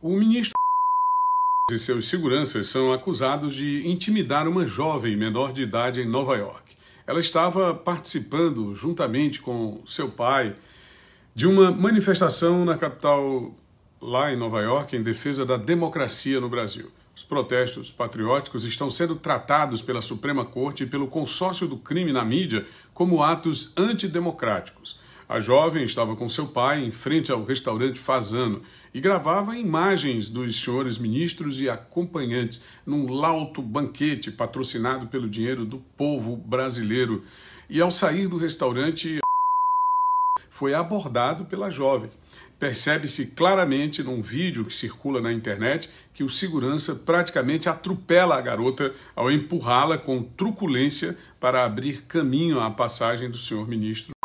O ministro e seus seguranças são acusados de intimidar uma jovem menor de idade em Nova York. Ela estava participando, juntamente com seu pai, de uma manifestação na capital, lá em Nova York, em defesa da democracia no Brasil. Os protestos patrióticos estão sendo tratados pela Suprema Corte e pelo consórcio do crime na mídia como atos antidemocráticos. A jovem estava com seu pai em frente ao restaurante Fazano e gravava imagens dos senhores ministros e acompanhantes num lauto banquete patrocinado pelo dinheiro do povo brasileiro. E ao sair do restaurante, foi abordado pela jovem. Percebe-se claramente num vídeo que circula na internet que o segurança praticamente atropela a garota ao empurrá-la com truculência para abrir caminho à passagem do senhor ministro.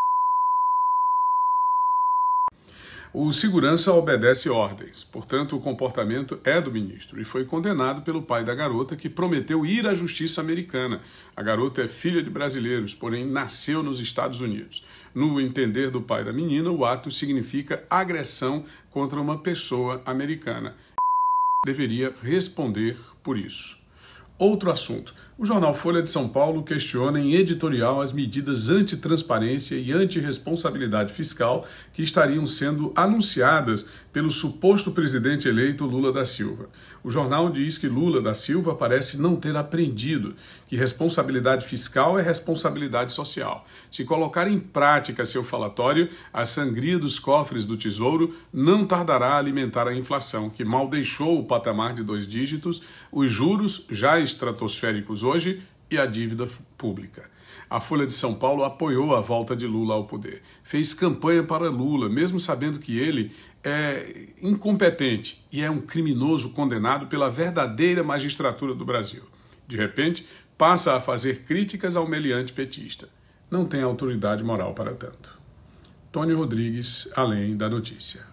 O segurança obedece ordens, portanto, o comportamento é do ministro e foi condenado pelo pai da garota que prometeu ir à justiça americana. A garota é filha de brasileiros, porém nasceu nos Estados Unidos. No entender do pai da menina, o ato significa agressão contra uma pessoa americana. Deveria responder por isso. Outro assunto. O jornal Folha de São Paulo questiona em editorial as medidas antitransparência e antirresponsabilidade fiscal que estariam sendo anunciadas pelo suposto presidente eleito Lula da Silva. O jornal diz que Lula da Silva parece não ter aprendido que responsabilidade fiscal é responsabilidade social. Se colocar em prática seu falatório, a sangria dos cofres do Tesouro não tardará a alimentar a inflação, que mal deixou o patamar de dois dígitos, os juros já estratosféricos hoje e a dívida pública. A Folha de São Paulo apoiou a volta de Lula ao poder, fez campanha para Lula, mesmo sabendo que ele é incompetente e é um criminoso condenado pela verdadeira magistratura do Brasil. De repente, passa a fazer críticas ao meliante petista. Não tem autoridade moral para tanto. Tony Rodrigues, além da notícia.